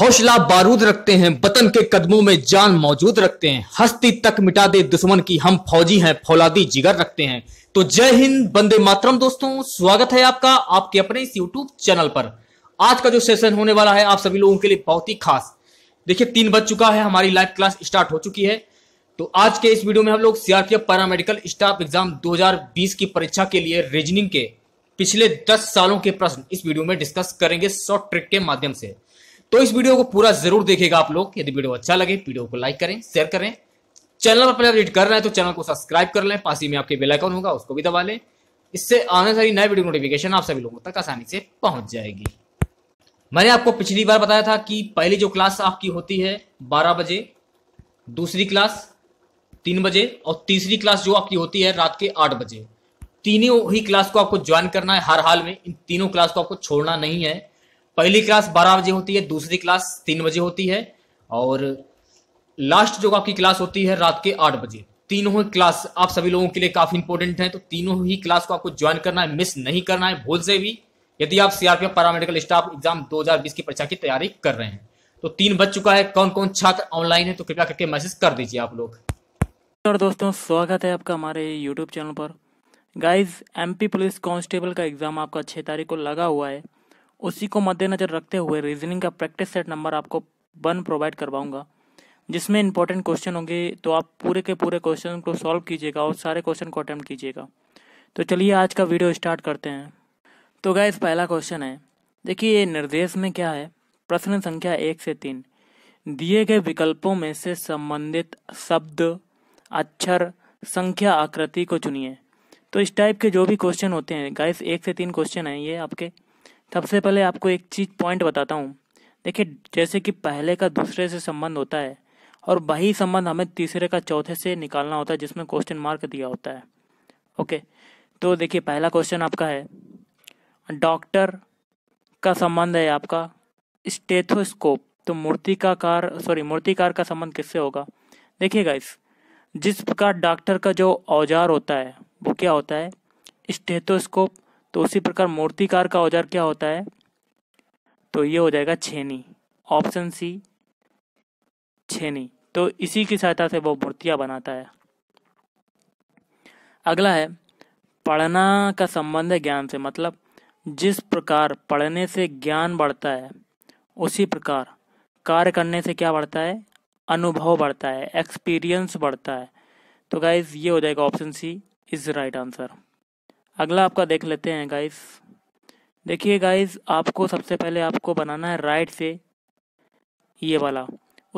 हौसला बारूद रखते हैं वतन के कदमों में जान मौजूद रखते हैं हस्ती तक मिटा दे दुश्मन की हम फौजी हैं फौलादी जिगर रखते हैं तो जय हिंद बंदे मातरम दोस्तों स्वागत है आपका आपके अपने इस यूट्यूब चैनल पर आज का जो सेशन होने वाला है आप सभी लोगों के लिए बहुत ही खास देखिए तीन बज चुका है हमारी लाइव क्लास स्टार्ट हो चुकी है तो आज के इस वीडियो में हम लोग सीआरपीएफ पैरामेडिकल स्टाफ एग्जाम 2020 की परीक्षा के लिए रीजनिंग के पिछले 10 सालों के प्रश्न इस वीडियो में डिस्कस करेंगे शॉर्ट ट्रिक के माध्यम से तो इस वीडियो को पूरा जरूर देखेगा आप लोग यदि वीडियो अच्छा लगे वीडियो को लाइक करें शेयर करें चैनल पर पहले अपडेट कर रहे हैं तो चैनल को सब्सक्राइब कर लें पास ही में आपके बेलाइकॉन होगा उसको भी दबा लें इससे आने सारी नए वीडियो नोटिफिकेशन आप सभी लोगों तक आसानी से पहुंच जाएगी मैंने आपको पिछली बार बताया था कि पहली जो क्लास आपकी होती है बारह बजे दूसरी क्लास तीन बजे और तीसरी क्लास जो आपकी होती है रात के आठ बजे तीनों ही क्लास को आपको ज्वाइन करना है हर हाल में इन तीनों क्लास को आपको छोड़ना नहीं है पहली क्लास बारह बजे होती है दूसरी क्लास तीन बजे होती है और लास्ट जो आपकी क्लास होती है रात के आठ बजे तीनों ही क्लास आप सभी लोगों के लिए काफी इंपॉर्टेंट है तो तीनों ही क्लास को आपको ज्वाइन करना है मिस नहीं करना है भूल से भी यदि आप सीआरपीएफ पैरामेडिकल स्टाफ एग्जाम 2020 की परीक्षा की तैयारी कर रहे हैं तो तीन बज चुका है कौन कौन छात्र ऑनलाइन है तो कृपया करके मैसेज कर दीजिए आप लोग और दोस्तों स्वागत है आपका हमारे यूट्यूब चैनल पर गाइज एमपी पुलिस कांस्टेबल का एग्जाम आपका छह तारीख को लगा हुआ है उसी को मद्देनजर रखते हुए रीजनिंग का प्रैक्टिस सेट नंबर आपको वन प्रोवाइड करवाऊंगा जिसमें इंपॉर्टेंट क्वेश्चन होंगे तो आप पूरे के पूरे क्वेश्चन को सॉल्व कीजिएगा और सारे क्वेश्चन को अटैम्प्ट कीजिएगा तो चलिए आज का वीडियो स्टार्ट करते हैं तो गाय पहला क्वेश्चन है देखिए निर्देश में क्या है प्रश्न संख्या एक से तीन दिए गए विकल्पों में से संबंधित शब्द अक्षर संख्या आकृति को चुनिए तो इस टाइप के जो भी क्वेश्चन होते हैं गाइस एक से तीन क्वेश्चन हैं ये आपके सबसे पहले आपको एक चीज पॉइंट बताता हूँ देखिए जैसे कि पहले का दूसरे से संबंध होता है और वही संबंध हमें तीसरे का चौथे से निकालना होता है जिसमें क्वेश्चन मार्क दिया होता है ओके तो देखिए पहला क्वेश्चन आपका है डॉक्टर का संबंध है आपका स्टेथोस्कोप तो मूर्तिकाकार सॉरी मूर्तिकार का संबंध किससे होगा देखिएगा इस जिस प्रकार डॉक्टर का जो औजार होता है वो क्या होता है स्टेथोस्कोप तो उसी प्रकार मूर्तिकार का औजार क्या होता है तो ये हो जाएगा छेनी ऑप्शन सी छेनी तो इसी की सहायता से वो मूर्तियां बनाता है अगला है पढ़ना का संबंध है ज्ञान से मतलब जिस प्रकार पढ़ने से ज्ञान बढ़ता है उसी प्रकार कार्य करने से क्या बढ़ता है अनुभव बढ़ता है एक्सपीरियंस बढ़ता है तो गाइज ये हो जाएगा option C is right answer अगला आपका देख लेते हैं गाइस देखिए गाइस आपको सबसे पहले आपको बनाना है राइट से ये वाला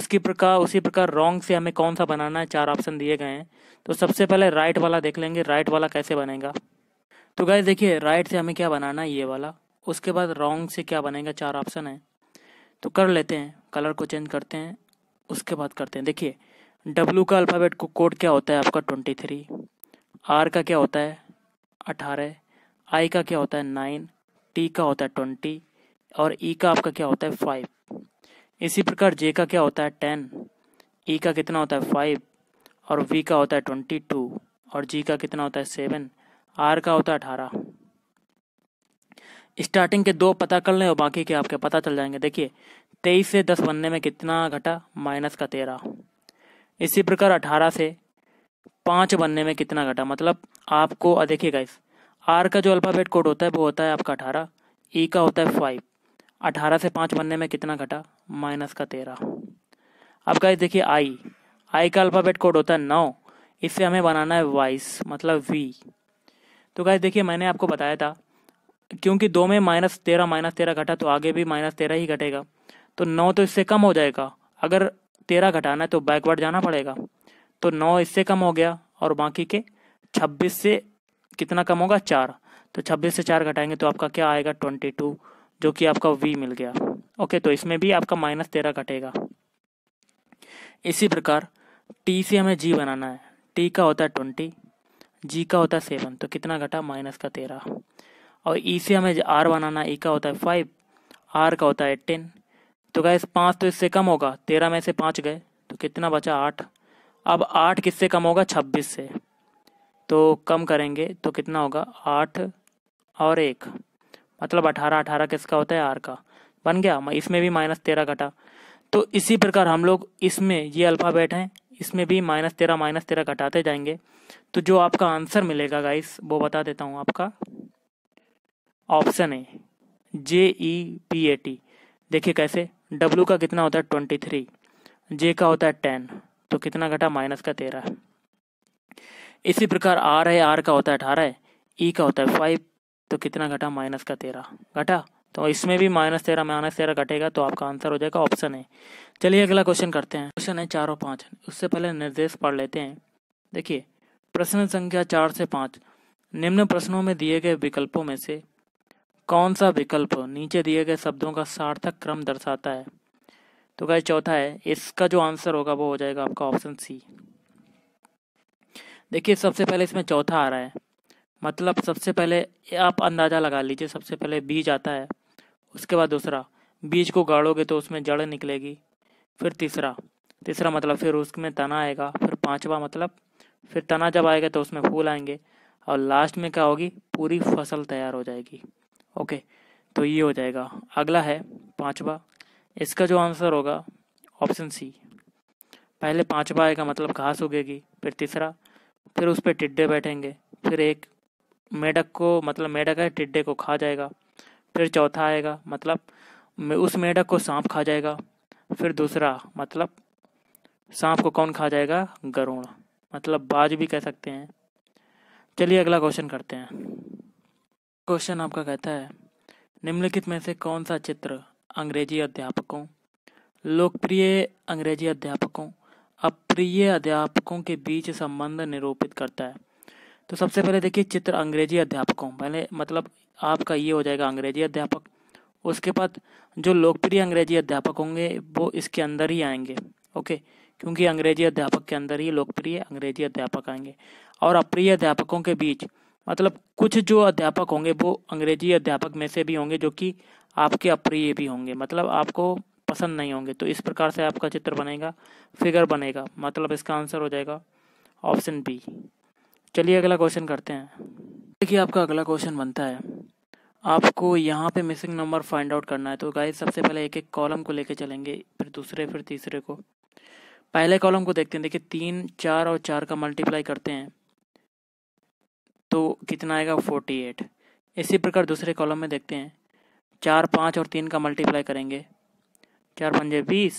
उसकी प्रकार उसी प्रकार रॉन्ग से हमें कौन सा बनाना है चार ऑप्शन दिए गए हैं तो सबसे पहले राइट वाला देख लेंगे राइट वाला कैसे बनेगा तो गाइज देखिए राइट से हमें क्या बनाना है ये वाला उसके बाद रॉन्ग से क्या बनेगा चार ऑप्शन है तो कर लेते हैं कलर को चेंज करते हैं उसके बाद करते हैं देखिए डब्लू का अल्फ़ाबेट को कोड क्या होता है आपका ट्वेंटी थ्री आर का क्या होता है अठारह आई का क्या होता है नाइन टी का होता है ट्वेंटी और ई e का आपका क्या होता है फाइव इसी प्रकार जे का क्या होता है टेन ई e का कितना होता है फाइव और वी का होता है ट्वेंटी टू और जी का कितना होता है सेवन आर का होता है अठारह स्टार्टिंग के दो पता कर लें और बाकी के आपके पता चल जाएंगे देखिए तेईस से दस बनने में कितना घटा माइनस का तेरह इसी प्रकार अठारह से पाँच बनने में कितना घटा मतलब आपको देखिए गाइस आर का जो अल्फ़ाबेट कोड होता है वो होता है आपका अठारह ई e का होता है फाइव अठारह से पाँच बनने में कितना घटा माइनस का तेरह अब गाइस देखिए आई आई का अल्फ़ाबेट कोड होता है नौ इससे हमें बनाना है वाइस मतलब वी तो गाइस देखिए मैंने आपको बताया था क्योंकि दो में माइनस तेरह माइनस तेरह घटा तो आगे भी माइनस तेरह ही घटेगा तो नौ तो इससे कम हो जाएगा अगर तेरह घटाना है तो बैकवर्ड जाना पड़ेगा तो नौ इससे कम हो गया और बाकी के छब्बीस से कितना कम होगा चार तो छब्बीस से चार घटाएंगे तो आपका क्या आएगा ट्वेंटी टू जो कि आपका वी मिल गया ओके तो इसमें भी आपका माइनस तेरह घटेगा इसी प्रकार टी से हमें जी बनाना है टी का होता है ट्वेंटी जी का होता है सेवन तो कितना घटा माइनस का तेरह और ई e से हमें आर बनाना ई e का होता है फाइव आर का होता है एट्टीन तो गए पाँच तो इससे कम होगा तेरह में से पाँच गए तो कितना बचा आठ अब आठ किससे कम होगा छब्बीस से तो कम करेंगे तो कितना होगा आठ और एक मतलब अठारह अठारह किसका होता है आर का बन गया इसमें भी माइनस तेरह घटा तो इसी प्रकार हम लोग इसमें ये अल्फ़ाबेट हैं इसमें भी माइनस तेरह माइनस तेरह घटाते जाएंगे तो जो आपका आंसर मिलेगा गाइस वो बता देता हूँ आपका ऑप्शन है जे ई पी ए टी देखिए कैसे डब्ल्यू का कितना होता है ट्वेंटी थ्री जे का होता है टेन तो कितना घटा माइनस का तेरह इसी प्रकार आर है आर का होता है अठारह ई का होता है फाइव तो कितना घटा माइनस का तेरह घटा तो इसमें भी माइनस तेरह माइनस तेरह घटेगा तो आपका आंसर हो जाएगा ऑप्शन है चलिए अगला क्वेश्चन करते हैं क्वेश्चन है चार और पाँच उससे पहले निर्देश पढ़ लेते हैं देखिए प्रश्न संख्या चार से पाँच निम्न प्रश्नों में दिए गए विकल्पों में से कौन सा विकल्प नीचे दिए गए शब्दों का सार्थक क्रम दर्शाता है तो गाइज चौथा है इसका जो आंसर होगा वो हो जाएगा आपका ऑप्शन सी देखिए सबसे पहले इसमें चौथा आ रहा है मतलब सबसे पहले आप अंदाज़ा लगा लीजिए सबसे पहले बीज आता है उसके बाद दूसरा बीज को गाड़ोगे तो उसमें जड़ निकलेगी फिर तीसरा तीसरा मतलब फिर उसमें तना आएगा फिर पांचवा मतलब फिर तना जब आएगा तो उसमें फूल आएंगे और लास्ट में क्या होगी पूरी फसल तैयार हो जाएगी ओके तो ये हो जाएगा अगला है पांचवा इसका जो आंसर होगा ऑप्शन सी पहले पांचवा आएगा मतलब घास उगेगी फिर तीसरा फिर उस पर टिड्डे बैठेंगे फिर एक मेढक को मतलब मेढक है टिड्डे को खा जाएगा फिर चौथा आएगा मतलब उस मेढक को सांप खा जाएगा फिर दूसरा मतलब सांप को कौन खा जाएगा गरुण मतलब बाज भी कह सकते हैं चलिए अगला क्वेश्चन करते हैं क्वेश्चन आपका कहता है निम्नलिखित में से कौन सा चित्र अंग्रेजी अध्यापकों लोकप्रिय अंग्रेजी अध्यापकों अप्रिय अध्यापकों के बीच संबंध निरूपित करता है तो सबसे पहले देखिए चित्र अंग्रेजी अध्यापकों पहले मतलब आपका ये हो जाएगा अंग्रेजी अध्यापक उसके बाद जो लोकप्रिय अंग्रेजी अध्यापक होंगे वो इसके अंदर ही आएंगे ओके क्योंकि अंग्रेजी अध्यापक के अंदर ही लोकप्रिय अंग्रेजी अध्यापक आएंगे और अप्रिय अध्यापकों के बीच मतलब कुछ जो अध्यापक होंगे वो अंग्रेजी अध्यापक में से भी होंगे जो कि आपके अप्रिय भी होंगे मतलब आपको पसंद नहीं होंगे तो इस प्रकार से आपका चित्र बनेगा फिगर बनेगा मतलब इसका आंसर हो जाएगा ऑप्शन बी चलिए अगला क्वेश्चन करते हैं देखिए आपका अगला क्वेश्चन बनता है आपको यहाँ पे मिसिंग नंबर फाइंड आउट करना है तो गाइस सबसे पहले एक एक कॉलम को लेके चलेंगे फिर दूसरे फिर तीसरे को पहले कॉलम को देखते हैं देखिए तीन चार और चार का मल्टीप्लाई करते हैं तो कितना आएगा फोर्टी एट इसी प्रकार दूसरे कॉलम में देखते हैं चार पाँच और तीन का मल्टीप्लाई करेंगे चार पंजे बीस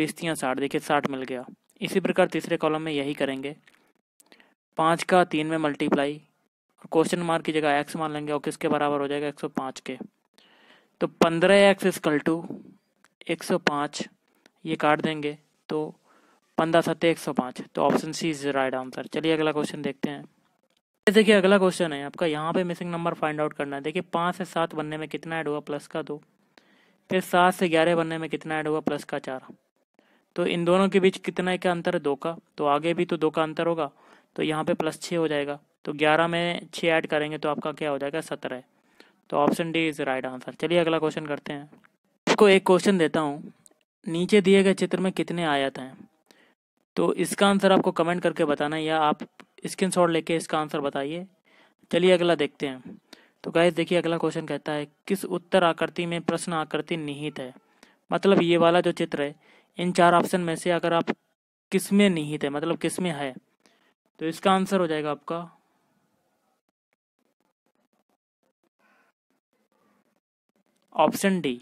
बीस तीन साठ देखिए साठ मिल गया इसी प्रकार तीसरे कॉलम में यही करेंगे पाँच का तीन में मल्टीप्लाई और क्वेश्चन मार्क की जगह एक्स मान लेंगे और किसके बराबर हो जाएगा एक सौ पाँच के तो पंद्रह एक्स स्कल टू एक सौ पाँच ये काट देंगे तो पंद्रह सत्य एक सौ पाँच तो option C is right answer चलिए अगला क्वेश्चन देखते हैं देखिए अगला क्वेश्चन है आपका यहाँ पे मिसिंग नंबर फाइंड आउट करना है देखिए पाँच से सात बनने में कितना ऐड हुआ प्लस का दो फिर सात से ग्यारह बनने में कितना ऐड हुआ प्लस का चार तो इन दोनों के बीच कितना का अंतर है दो का तो आगे भी तो दो का अंतर होगा तो यहाँ पे प्लस छः हो जाएगा तो ग्यारह में छः ऐड करेंगे तो आपका क्या हो जाएगा सत्रह तो option D is right answer चलिए अगला क्वेश्चन करते हैं आपको एक क्वेश्चन देता हूँ नीचे दिए गए चित्र में कितने आयात हैं तो इसका आंसर आपको कमेंट करके बताना है या आप स्क्रीन शॉट लेके इसका आंसर बताइए चलिए अगला देखते हैं तो गाय देखिए अगला क्वेश्चन कहता है किस उत्तर आकृति में प्रश्न आकृति निहित है मतलब ये वाला जो चित्र है इन चार ऑप्शन में से अगर आप किस में निहित है मतलब किस में है तो इसका आंसर हो जाएगा आपका ऑप्शन डी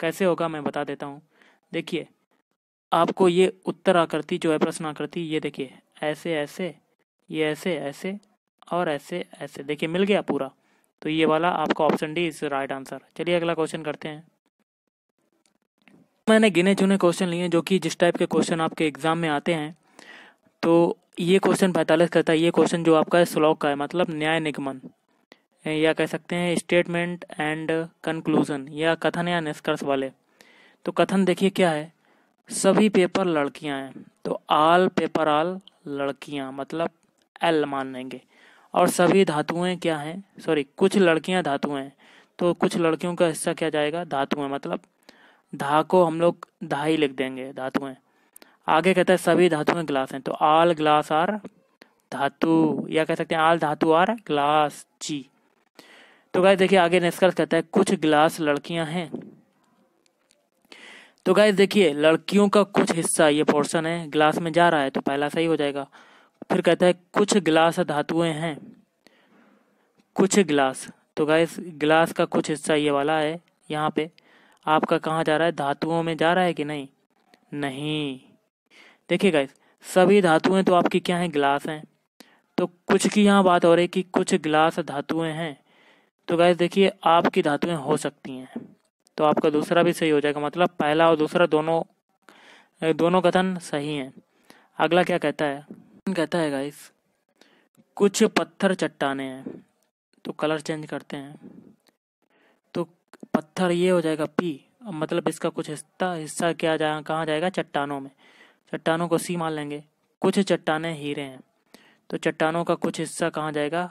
कैसे होगा मैं बता देता हूं देखिए आपको ये उत्तर आकृति जो है प्रश्न आकृति ये देखिए ऐसे ऐसे ये ऐसे ऐसे और ऐसे ऐसे देखिए मिल गया पूरा तो ये वाला आपका option D is right answer चलिए अगला क्वेश्चन करते हैं मैंने गिने चुने क्वेश्चन लिए जो कि जिस टाइप के क्वेश्चन आपके एग्जाम में आते हैं तो ये क्वेश्चन पैंतालीस करता है ये क्वेश्चन जो आपका स्लॉक का है मतलब न्याय निगमन या कह सकते हैं स्टेटमेंट एंड कंक्लूजन या कथन या निष्कर्ष वाले तो कथन देखिए क्या है सभी पेपर लड़कियां हैं तो आल पेपर आल लड़कियां मतलब एल मान लेंगे और सभी धातुएं क्या हैं सॉरी कुछ लड़कियां धातुएं हैं तो कुछ लड़कियों का हिस्सा क्या जाएगा धातुएं मतलब धा को हम लोग धा ही लिख देंगे धातुएं आगे कहता है सभी धातुएं ग्लास हैं तो आल ग्लास आर धातु या कह सकते हैं आल धातु आर ग्लास ची तो गाय देखिए आगे निष्कर्ष कहता है कुछ ग्लास लड़कियां हैं तो गाइज देखिए लड़कियों का कुछ हिस्सा ये पोर्शन है ग्लास में जा रहा है तो पहला सही हो जाएगा फिर कहता है कुछ ग्लास धातुएं हैं कुछ ग्लास तो गाइस ग्लास का कुछ हिस्सा ये वाला है यहाँ पे आपका कहाँ जा रहा है धातुओं में जा रहा है कि नहीं नहीं देखिए गाइस सभी धातुएं तो आपकी क्या हैं ग्लास हैं तो कुछ की यहाँ बात हो रही है कि कुछ ग्लास धातुएं हैं तो गाइस देखिए आपकी धातुएं हो सकती हैं तो आपका दूसरा भी सही हो जाएगा मतलब पहला और दूसरा दोनों दोनों कथन सही हैं अगला क्या कहता है कहता है गाइस कुछ पत्थर चट्टाने हैं तो कलर चेंज करते हैं तो पत्थर ये हो जाएगा पी मतलब इसका कुछ हिस्सा हिस्सा क्या जाएगा कहाँ जाएगा चट्टानों में चट्टानों को सी मान लेंगे कुछ चट्टाने हीरे हैं तो चट्टानों का कुछ हिस्सा कहाँ जाएगा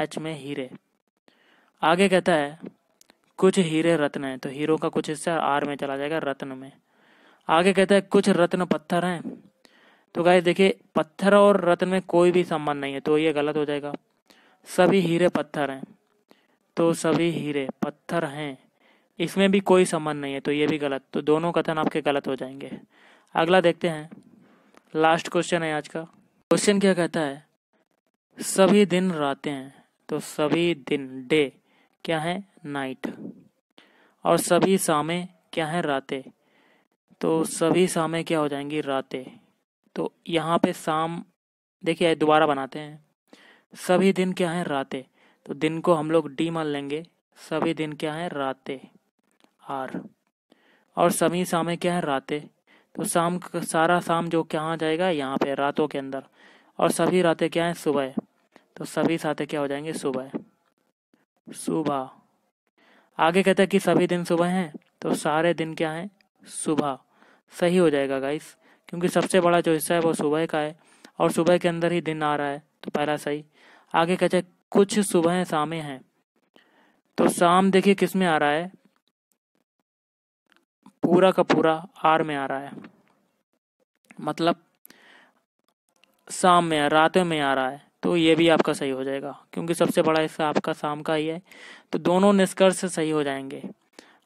एच में हीरे आगे कहता है कुछ हीरे रत्न हैं तो हीरो का कुछ हिस्सा आर में चला जाएगा रत्न में आगे कहता है कुछ रत्न पत्थर हैं तो गाय देखिए पत्थर और रत्न में कोई भी संबंध नहीं है तो ये गलत हो जाएगा सभी हीरे पत्थर हैं तो सभी हीरे पत्थर हैं इसमें भी कोई संबंध नहीं है तो ये भी गलत तो दोनों कथन आपके गलत हो जाएंगे अगला देखते हैं लास्ट क्वेश्चन है आज का क्वेश्चन क्या कहता है सभी दिन रातें हैं तो सभी दिन डे क्या है नाइट और सभी सामे क्या है रातें तो सभी सामे क्या हो जाएंगी रातें तो यहाँ पे शाम देखिए दोबारा बनाते हैं सभी दिन क्या है रातें तो दिन को हम लोग डी मान लेंगे सभी दिन क्या है रातें आर और सभी सामे क्या है रातें तो शाम सारा शाम जो क्या आ जाएगा यहाँ पे रातों के अंदर और सभी रातें क्या हैं सुबह तो सभी साथे क्या हो जाएंगे सुबह सुबह आगे कहता है कि सभी दिन सुबह हैं तो सारे दिन क्या हैं सुबह सही हो जाएगा गाइस क्योंकि सबसे बड़ा जो हिस्सा है वो सुबह का है और सुबह के अंदर ही दिन आ रहा है तो पहला सही आगे कहते हैं कुछ सुबह शामे हैं तो शाम देखिए किस में आ रहा है पूरा का पूरा आर में आ रहा है मतलब शाम में रातों में आ रहा है तो ये भी आपका सही हो जाएगा क्योंकि सबसे बड़ा हिस्सा आपका शाम का ही है तो दोनों निष्कर्ष सही हो जाएंगे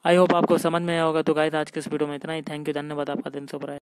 आई होप आपको समझ में आया होगा तो गाइस आज के इस वीडियो में इतना ही थैंक यू धन्यवाद आपका दिन सुबह